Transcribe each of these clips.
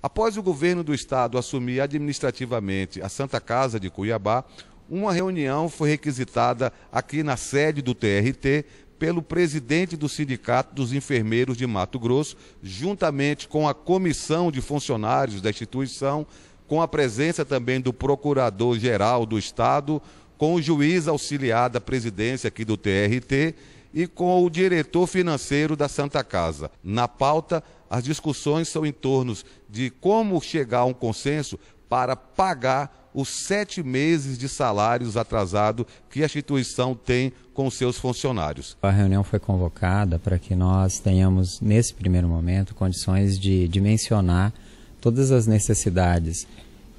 Após o governo do estado assumir administrativamente a Santa Casa de Cuiabá, uma reunião foi requisitada aqui na sede do TRT pelo presidente do Sindicato dos Enfermeiros de Mato Grosso, juntamente com a comissão de funcionários da instituição, com a presença também do procurador-geral do Estado, com o juiz auxiliar da presidência aqui do TRT e com o diretor financeiro da Santa Casa. Na pauta, as discussões são em torno de como chegar a um consenso para pagar os sete meses de salários atrasado que a instituição tem com seus funcionários. A reunião foi convocada para que nós tenhamos, nesse primeiro momento, condições de dimensionar todas as necessidades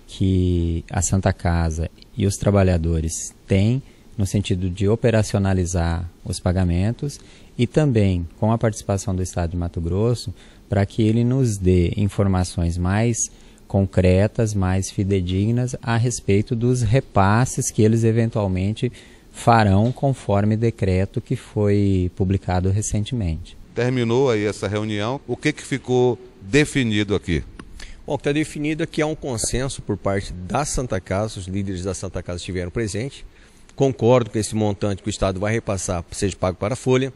que a Santa Casa e os trabalhadores têm no sentido de operacionalizar os pagamentos e também com a participação do Estado de Mato Grosso para que ele nos dê informações mais concretas, mais fidedignas a respeito dos repasses que eles eventualmente farão conforme decreto que foi publicado recentemente. Terminou aí essa reunião. O que, que ficou definido aqui? Bom, o que está definido é que há um consenso por parte da Santa Casa, os líderes da Santa Casa estiveram presentes, Concordo que esse montante que o Estado vai repassar seja pago para a Folha.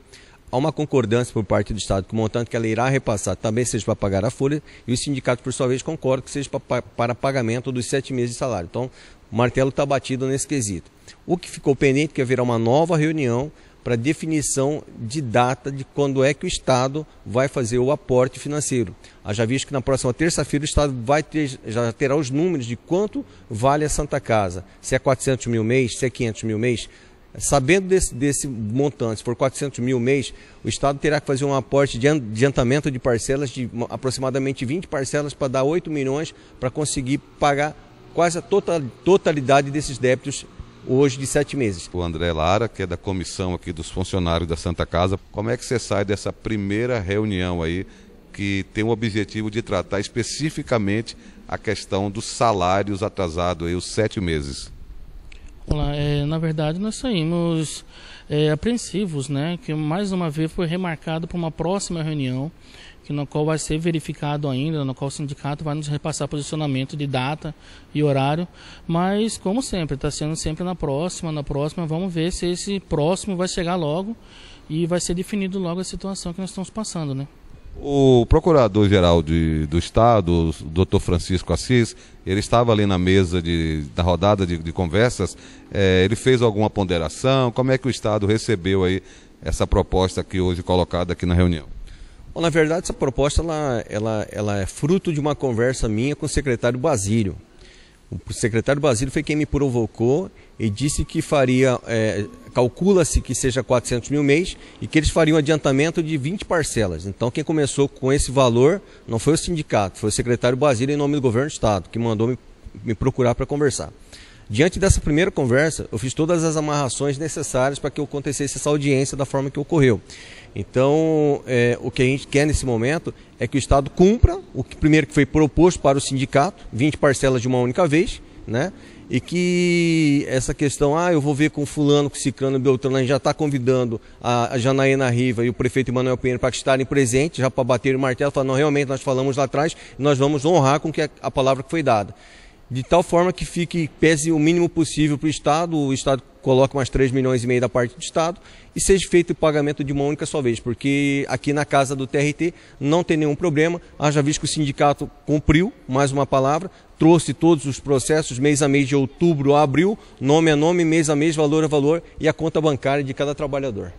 Há uma concordância por parte do Estado que o montante que ela irá repassar também seja para pagar a Folha. E os sindicatos, por sua vez, concordam que seja para pagamento dos sete meses de salário. Então, o martelo está batido nesse quesito. O que ficou pendente é que haverá uma nova reunião para definição de data de quando é que o Estado vai fazer o aporte financeiro. Haja visto que na próxima terça-feira o Estado vai ter, já terá os números de quanto vale a Santa Casa. Se é 400 mil mês, se é 500 mil mês. Sabendo desse, desse montante, se for 400 mil mês, o Estado terá que fazer um aporte de adiantamento de parcelas de aproximadamente 20 parcelas para dar 8 milhões para conseguir pagar quase a totalidade desses débitos hoje de sete meses. O André Lara, que é da comissão aqui dos funcionários da Santa Casa, como é que você sai dessa primeira reunião aí que tem o objetivo de tratar especificamente a questão dos salários atrasados aí os sete meses? Olá, é, na verdade nós saímos é, apreensivos, né, que mais uma vez foi remarcado para uma próxima reunião, que na qual vai ser verificado ainda, na qual o sindicato vai nos repassar posicionamento de data e horário, mas como sempre, está sendo sempre na próxima, na próxima, vamos ver se esse próximo vai chegar logo e vai ser definido logo a situação que nós estamos passando, né. O procurador-geral do Estado, o doutor Francisco Assis, ele estava ali na mesa de, da rodada de, de conversas, é, ele fez alguma ponderação? Como é que o Estado recebeu aí essa proposta que hoje colocada aqui na reunião? Bom, na verdade, essa proposta ela, ela, ela é fruto de uma conversa minha com o secretário Basílio. O secretário Basílio foi quem me provocou e disse que faria, é, calcula-se que seja 400 mil mês e que eles fariam adiantamento de 20 parcelas. Então quem começou com esse valor não foi o sindicato, foi o secretário Basílio em nome do governo do estado, que mandou me, me procurar para conversar. Diante dessa primeira conversa, eu fiz todas as amarrações necessárias para que acontecesse essa audiência da forma que ocorreu. Então, é, o que a gente quer nesse momento é que o Estado cumpra o que primeiro que foi proposto para o sindicato, 20 parcelas de uma única vez, né? E que essa questão, ah, eu vou ver com fulano, com ciclano, beltrano, a gente já está convidando a, a Janaína Riva e o prefeito Emanuel Pinheiro para estarem presentes, já para bater o martelo, falar, não, realmente nós falamos lá atrás, nós vamos honrar com que a, a palavra que foi dada de tal forma que fique pese o mínimo possível para o Estado, o Estado coloca umas 3 milhões e meio da parte do Estado e seja feito o pagamento de uma única só vez, porque aqui na casa do TRT não tem nenhum problema, haja visto que o sindicato cumpriu, mais uma palavra, trouxe todos os processos mês a mês de outubro a abril, nome a nome, mês a mês, valor a valor e a conta bancária de cada trabalhador.